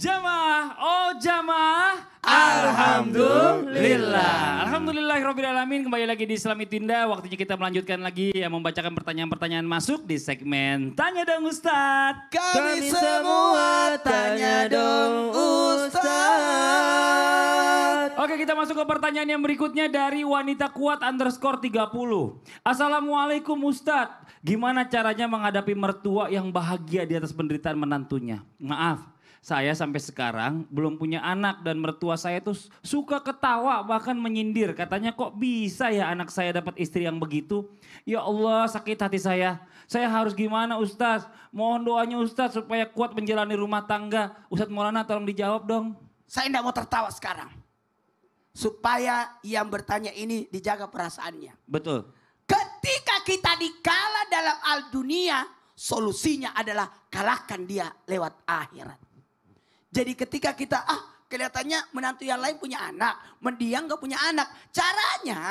Jamaah, oh jamaah. Alhamdulillah. Alhamdulillah Robbil Alamin kembali lagi di Islami Tinda. Waktunya kita melanjutkan lagi ya membacakan pertanyaan-pertanyaan masuk di segmen Tanya Dong Ustad. Kami, Kami semua tanya dong Ustad. Oke kita masuk ke pertanyaan yang berikutnya dari wanita kuat underscore 30. Assalamualaikum Ustad. Gimana caranya menghadapi mertua yang bahagia di atas penderitaan menantunya? Maaf, saya sampai sekarang belum punya anak dan mertua saya itu suka ketawa bahkan menyindir. Katanya kok bisa ya anak saya dapat istri yang begitu? Ya Allah sakit hati saya. Saya harus gimana Ustaz Mohon doanya Ustaz supaya kuat menjalani rumah tangga. Ustadz Maulana tolong dijawab dong. Saya tidak mau tertawa sekarang. Supaya yang bertanya ini dijaga perasaannya. Betul. Ketika kita dikala dalam al dunia, solusinya adalah kalahkan dia lewat akhirat. Jadi ketika kita, ah kelihatannya menantu yang lain punya anak. Mendiang gak punya anak. Caranya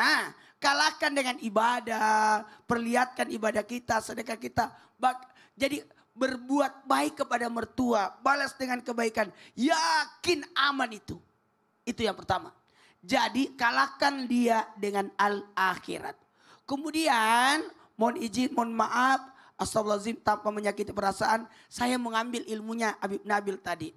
kalahkan dengan ibadah. Perlihatkan ibadah kita, sedekah kita. Bak, jadi berbuat baik kepada mertua, balas dengan kebaikan, yakin aman itu. Itu yang pertama. Jadi kalahkan dia dengan al akhirat. Kemudian mohon izin, mohon maaf, astagfirullahaladzim tanpa menyakiti perasaan, saya mengambil ilmunya Habib Nabil tadi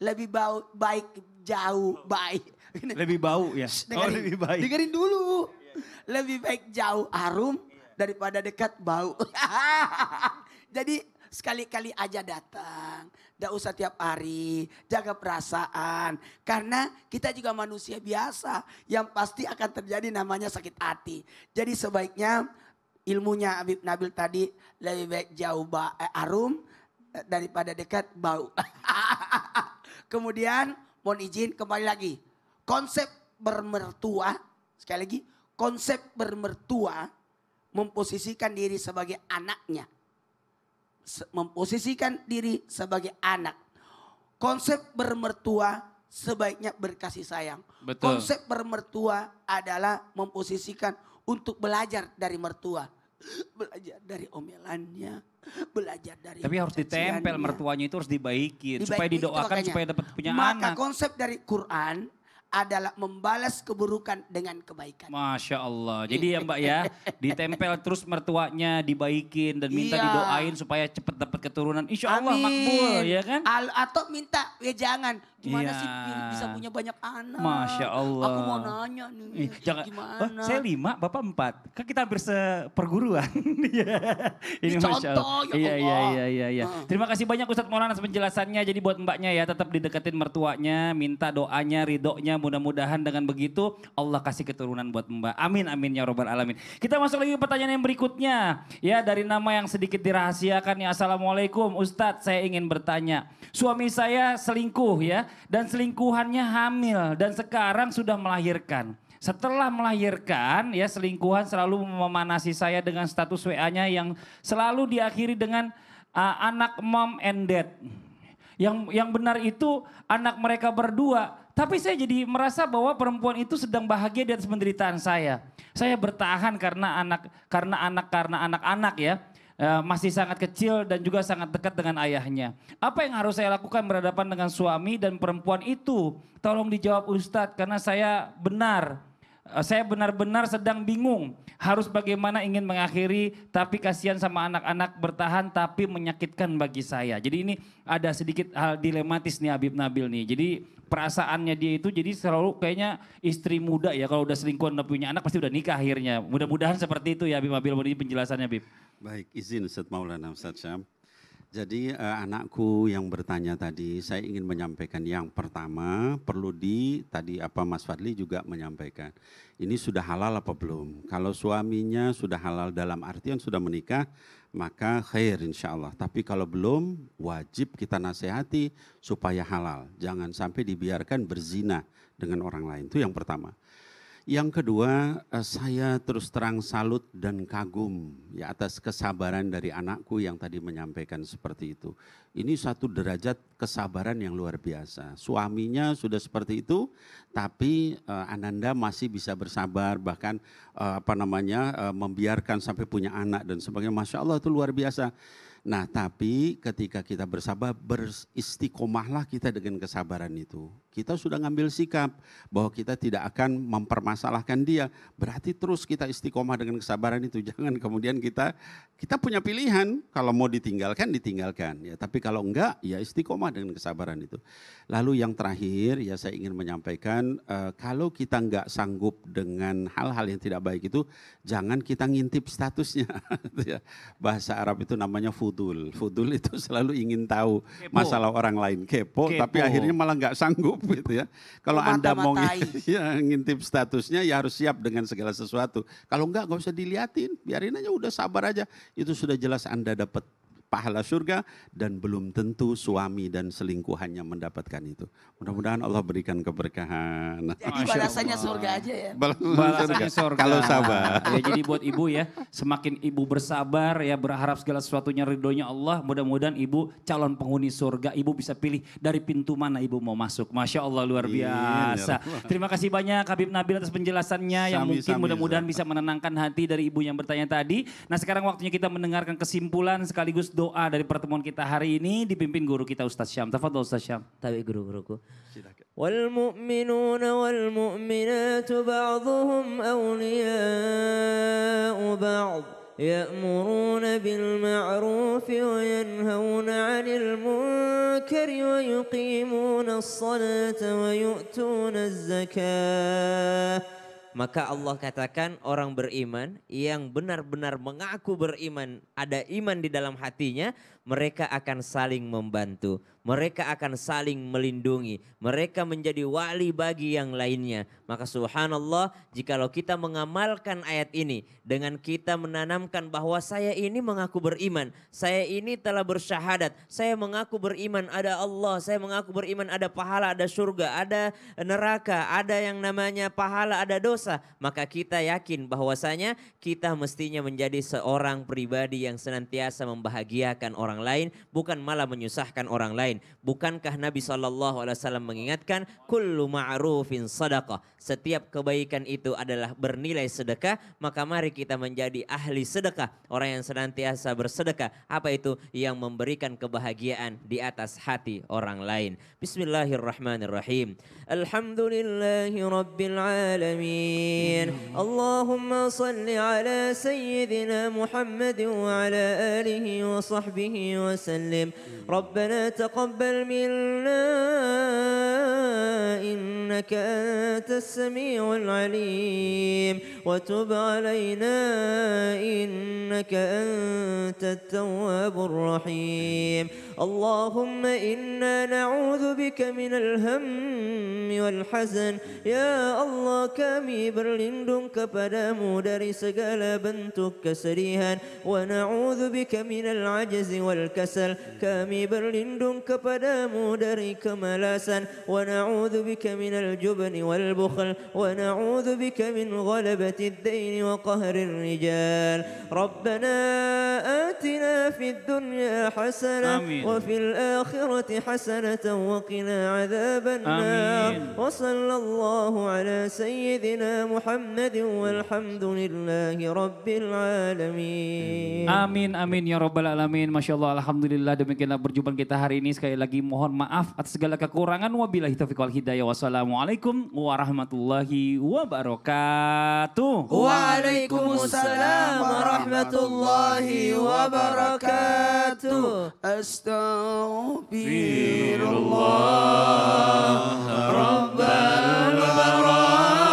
lebih bau baik jauh baik. Lebih bau ya. Oh, dengerin, oh, lebih baik. Dengerin dulu. Iya. Lebih baik jauh harum daripada dekat bau. Jadi sekali-kali aja datang. Tidak usah tiap hari, jaga perasaan. Karena kita juga manusia biasa yang pasti akan terjadi namanya sakit hati. Jadi sebaiknya ilmunya Habib Nabil tadi lebih baik jauh ba, eh, arum eh, daripada dekat bau. Kemudian mohon izin kembali lagi. Konsep bermertua, sekali lagi, konsep bermertua memposisikan diri sebagai anaknya. Memposisikan diri sebagai anak. Konsep bermertua sebaiknya berkasih sayang. Betul. Konsep bermertua adalah memposisikan untuk belajar dari mertua belajar dari omelannya, belajar dari Tapi harus ditempel mertuanya itu harus dibaikin, dibaikin supaya didoakan supaya dapat punya Maka anak. Maka konsep dari Quran adalah membalas keburukan dengan kebaikan. Masya Allah. Iya. Jadi ya Mbak ya, ditempel terus mertuanya, dibaikin dan minta iya. didoain supaya cepat dapat keturunan. Insya Allah makbul ya kan? Al atau minta, ya jangan. Gimana iya. sih bisa punya banyak anak? Masya Allah. Aku mau nanya nih, eh, jangan. gimana? Oh, saya lima, Bapak empat. Kan kita hampir seperguruan. Ya. Ini Masya contoh, Allah. Ya iya, iya, Allah. Iya, iya, iya, iya. Hmm. Terima kasih banyak Ustadz Maulana penjelasannya. Jadi buat mbaknya ya, tetap dideketin mertuanya, minta doanya, ridhonya, Mudah-mudahan dengan begitu Allah kasih keturunan buat Mbak. Amin amin ya robbal alamin. Kita masuk lagi ke pertanyaan yang berikutnya. Ya dari nama yang sedikit dirahasiakan ya. Assalamualaikum Ustadz saya ingin bertanya. Suami saya selingkuh ya dan selingkuhannya hamil dan sekarang sudah melahirkan. Setelah melahirkan, ya selingkuhan selalu memanasi saya dengan status WA-nya yang selalu diakhiri dengan uh, anak mom and dad. Yang yang benar itu anak mereka berdua, tapi saya jadi merasa bahwa perempuan itu sedang bahagia di atas penderitaan saya. Saya bertahan karena anak, karena anak, karena anak-anak ya. E, masih sangat kecil dan juga sangat dekat dengan ayahnya. Apa yang harus saya lakukan berhadapan dengan suami dan perempuan itu? Tolong dijawab Ustadz karena saya benar. E, saya benar-benar sedang bingung harus bagaimana ingin mengakhiri tapi kasihan sama anak-anak bertahan tapi menyakitkan bagi saya. Jadi ini ada sedikit hal dilematis nih Habib Nabil nih. Jadi perasaannya dia itu jadi selalu kayaknya istri muda ya kalau udah selingkuh udah punya anak pasti udah nikah akhirnya. Mudah-mudahan seperti itu ya Bib Abil, penjelasannya Bib. Baik, izin Ustaz Maulana Ustaz Syam. Jadi eh, anakku yang bertanya tadi, saya ingin menyampaikan yang pertama perlu di tadi apa Mas Fadli juga menyampaikan. Ini sudah halal apa belum? Kalau suaminya sudah halal dalam artian sudah menikah, maka khair insya Allah. Tapi kalau belum, wajib kita nasihati supaya halal. Jangan sampai dibiarkan berzina dengan orang lain. Itu yang pertama. Yang kedua, eh, saya terus terang salut dan kagum ya atas kesabaran dari anakku yang tadi menyampaikan seperti itu. Ini satu derajat kesabaran yang luar biasa. Suaminya sudah seperti itu, tapi eh, Ananda masih bisa bersabar bahkan eh, apa namanya membiarkan sampai punya anak dan sebagainya. Masya Allah itu luar biasa. Nah, tapi ketika kita bersabar, beristiqomahlah kita dengan kesabaran itu. Kita sudah ngambil sikap bahwa kita tidak akan mempermasalahkan dia. Berarti terus kita istiqomah dengan kesabaran itu. Jangan kemudian kita kita punya pilihan kalau mau ditinggalkan ditinggalkan ya, tapi kalau enggak ya istiqomah dengan kesabaran itu. Lalu yang terakhir ya saya ingin menyampaikan uh, kalau kita enggak sanggup dengan hal-hal yang tidak baik itu jangan kita ngintip statusnya. Ya, bahasa Arab itu namanya full fudul. Fudul itu selalu ingin tahu kepo. masalah orang lain, kepo, kepo. tapi akhirnya malah nggak sanggup gitu ya. Kalau Anda mau ya, ngintip statusnya ya harus siap dengan segala sesuatu. Kalau enggak nggak usah diliatin, biarin aja udah sabar aja. Itu sudah jelas Anda dapat pahala surga dan belum tentu suami dan selingkuhannya mendapatkan itu. Mudah-mudahan Allah berikan keberkahan. Jadi balasannya surga aja ya. Balasannya surga. Kalau sabar. Ya, jadi buat ibu ya, semakin ibu bersabar ya berharap segala sesuatunya ridhonya Allah. Mudah-mudahan ibu calon penghuni surga, ibu bisa pilih dari pintu mana ibu mau masuk. Masya Allah luar ya biasa. Terima kasih banyak Habib Nabil atas penjelasannya sami, yang mungkin mudah-mudahan bisa menenangkan hati dari ibu yang bertanya tadi. Nah sekarang waktunya kita mendengarkan kesimpulan sekaligus doa dari pertemuan kita hari ini dipimpin guru kita Ustaz Syam. Tafadhol Ustaz Syam. Tapi guru-guruku. Wal mu'minun wal mu'minatu ba'dhuhum awliya'u ba'd. يأمرون بالمعروف وينهون عن المنكر ويقيمون الصلاة ويؤتون الزكاة Maka Allah katakan orang beriman yang benar-benar mengaku beriman, ada iman di dalam hatinya, mereka akan saling membantu, mereka akan saling melindungi, mereka menjadi wali bagi yang lainnya. Maka subhanallah, jikalau kita mengamalkan ayat ini dengan kita menanamkan bahwa saya ini mengaku beriman, saya ini telah bersyahadat, saya mengaku beriman ada Allah, saya mengaku beriman ada pahala, ada surga, ada neraka, ada yang namanya pahala, ada dosa, maka kita yakin bahwasanya kita mestinya menjadi seorang pribadi yang senantiasa membahagiakan orang orang lain, bukan malah menyusahkan orang lain. Bukankah Nabi Shallallahu Alaihi Wasallam mengingatkan, kullu ma'rufin sadaqah. Setiap kebaikan itu adalah bernilai sedekah, maka mari kita menjadi ahli sedekah. Orang yang senantiasa bersedekah. Apa itu? Yang memberikan kebahagiaan di atas hati orang lain. Bismillahirrahmanirrahim. Alhamdulillahirobbilalamin. Allahumma salli ala Sayyidina Muhammad wa ala alihi wa sahbihi عليه وسلم ربنا تقبل منا إنك أنت السميع العليم وتب علينا إنك أنت التواب الرحيم اللهم إنا نعوذ بك من الهم والحزن يا الله كامي برلين دونك فلا مدرس بنتك تكسريها ونعوذ بك من العجز والكسل كامي برلين دونك فلا مدرك ملاسا ونعوذ بك من الجبن والبخل ونعوذ بك من غلبة الدين وقهر الرجال ربنا آتنا في الدنيا حسنة آمين وفي الآخرة حسنة وقنا عذاب النار وصلى الله على سيدنا محمد والحمد لله رب العالمين آمين آمين يا رب العالمين ما شاء الله الحمد لله demikianlah perjumpaan kita hari ini sekali lagi mohon maaf atas segala kekurangan wabillahi taufiq wal hidayah wassalam Assalamualaikum warahmatullahi wabarakatuh. Waalaikumsalam warahmatullahi wabarakatuh. Astaghfirullah Rabbal Barak.